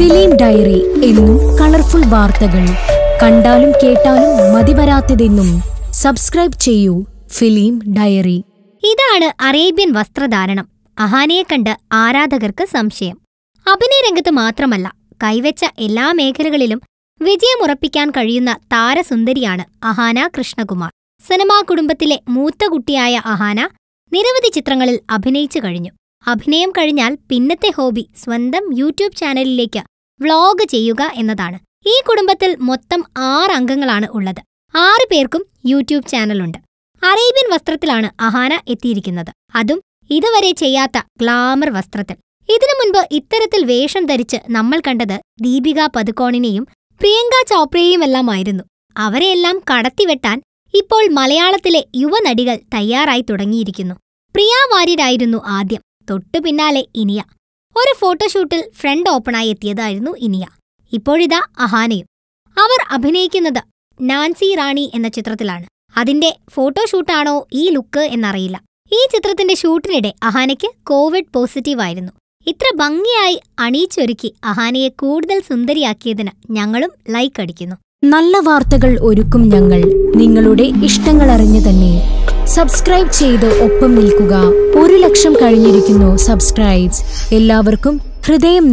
film diary എന്നും colourful വാർത്തകൾ കണ്ടാലും കേട്ടാലും വരാത്തതെന്നും സബ്സ്ക്രൈബ് ചെയ്യൂ ഫിലിം ഡയറി ഇതാണ് അറേബ്യൻ വസ്ത്രധാരണം അഹാനയെ കണ്ട് ആരാധകർക്ക് സംശയം അഭിനയ രംഗത്ത് മാത്രമല്ല കൈവച്ച എല്ലാ മേഖലകളിലും വിജയമുറപ്പിക്കാൻ കഴിയുന്ന താരസുന്ദരിയാണ് അഹാന കൃഷ്ണകുമാർ സിനിമാ കുടുംബത്തിലെ മൂത്ത കുട്ടിയായ അഹാന നിരവധി ചിത്രങ്ങളിൽ അഭിനയിച്ചു കഴിഞ്ഞു അഭിനയം കഴിഞ്ഞാൽ പിന്നത്തെ ഹോബി സ്വന്തം യൂട്യൂബ് ചാനലിലേക്ക് വ്ളോഗ് ചെയ്യുക എന്നതാണ് ഈ കുടുംബത്തിൽ മൊത്തം ആറ് അംഗങ്ങളാണ് ഉള്ളത് ആറ് പേർക്കും യൂട്യൂബ് ചാനലുണ്ട് അറേബ്യൻ വസ്ത്രത്തിലാണ് അഹാന എത്തിയിരിക്കുന്നത് അതും ഇതുവരെ ചെയ്യാത്ത ഗ്ലാമർ വസ്ത്രത്തിൽ ഇതിനു മുൻപ് ഇത്തരത്തിൽ വേഷം ധരിച്ച് നമ്മൾ കണ്ടത് ദീപിക പതുക്കോണിനെയും പ്രിയങ്ക ചോപ്രയെയുമെല്ലാമായിരുന്നു അവരെയെല്ലാം കടത്തിവെട്ടാൻ ഇപ്പോൾ മലയാളത്തിലെ യുവനടികൾ തയ്യാറായി തുടങ്ങിയിരിക്കുന്നു പ്രിയ വാര്യരായിരുന്നു ആദ്യം തൊട്ടു പിന്നാലെ ഇനിയ ഒരു ഫോട്ടോഷൂട്ടിൽ ഫ്രണ്ട് ഓപ്പണായി എത്തിയതായിരുന്നു ഇനിയ ഇപ്പോഴിതാ അഹാനയും അവർ അഭിനയിക്കുന്നത് നാൻസി റാണി എന്ന ചിത്രത്തിലാണ് അതിന്റെ ഫോട്ടോഷൂട്ടാണോ ഈ ലുക്ക് എന്നറിയില്ല ഈ ചിത്രത്തിന്റെ ഷൂട്ടിനിടെ അഹാനയ്ക്ക് കോവിഡ് പോസിറ്റീവ് ആയിരുന്നു ഇത്ര ഭംഗിയായി അണിയിച്ചൊരുക്കി അഹാനയെ കൂടുതൽ സുന്ദരിയാക്കിയതിന് ഞങ്ങളും ലൈക്ക് അടിക്കുന്നു നല്ല വാർത്തകൾ ഒരുക്കും ഞങ്ങൾ നിങ്ങളുടെ ഇഷ്ടങ്ങൾ അറിഞ്ഞു തന്നെ സബ്സ്ക്രൈബ് ചെയ്ത് ഒപ്പം നിൽക്കുക ഒരു ലക്ഷം കഴിഞ്ഞിരിക്കുന്നു സബ്സ്ക്രൈബ്സ് എല്ലാവർക്കും ഹൃദയം